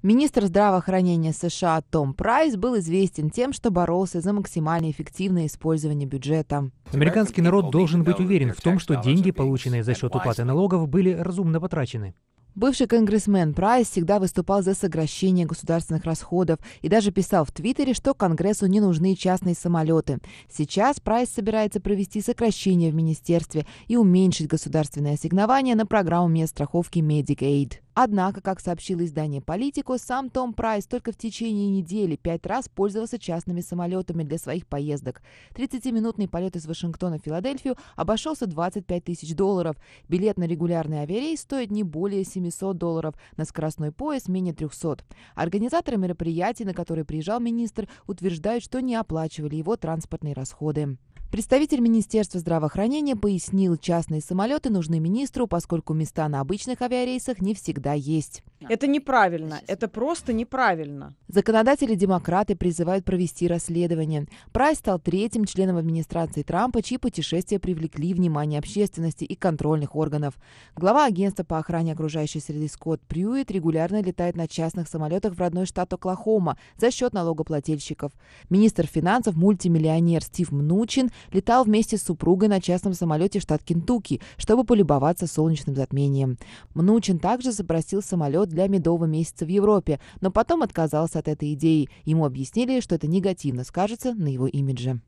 Министр здравоохранения США Том Прайс был известен тем, что боролся за максимально эффективное использование бюджета. Американский народ должен быть уверен в том, что деньги, полученные за счет уплаты налогов, были разумно потрачены. Бывший конгрессмен Прайс всегда выступал за сокращение государственных расходов и даже писал в Твиттере, что Конгрессу не нужны частные самолеты. Сейчас Прайс собирается провести сокращение в министерстве и уменьшить государственное ассигнование на программу медстраховки Medicaid. Однако, как сообщило издание «Политико», сам Том Прайс только в течение недели пять раз пользовался частными самолетами для своих поездок. 30-минутный полет из Вашингтона в Филадельфию обошелся 25 тысяч долларов. Билет на регулярный авиарейс стоит не более 700 долларов, на скоростной пояс – менее 300. Организаторы мероприятий, на которые приезжал министр, утверждают, что не оплачивали его транспортные расходы. Представитель Министерства здравоохранения пояснил, частные самолеты нужны министру, поскольку места на обычных авиарейсах не всегда есть. Это неправильно, это просто неправильно. Законодатели-демократы призывают провести расследование. Прайс стал третьим членом администрации Трампа, чьи путешествия привлекли внимание общественности и контрольных органов. Глава агентства по охране окружающей среды Скотт Прюит регулярно летает на частных самолетах в родной штат Оклахома за счет налогоплательщиков. Министр финансов, мультимиллионер Стив Мнучин летал вместе с супругой на частном самолете в штат Кентукки, чтобы полюбоваться солнечным затмением. Мнучин также запросил самолет пилот для медового месяца в Европе, но потом отказался от этой идеи. Ему объяснили, что это негативно скажется на его имидже.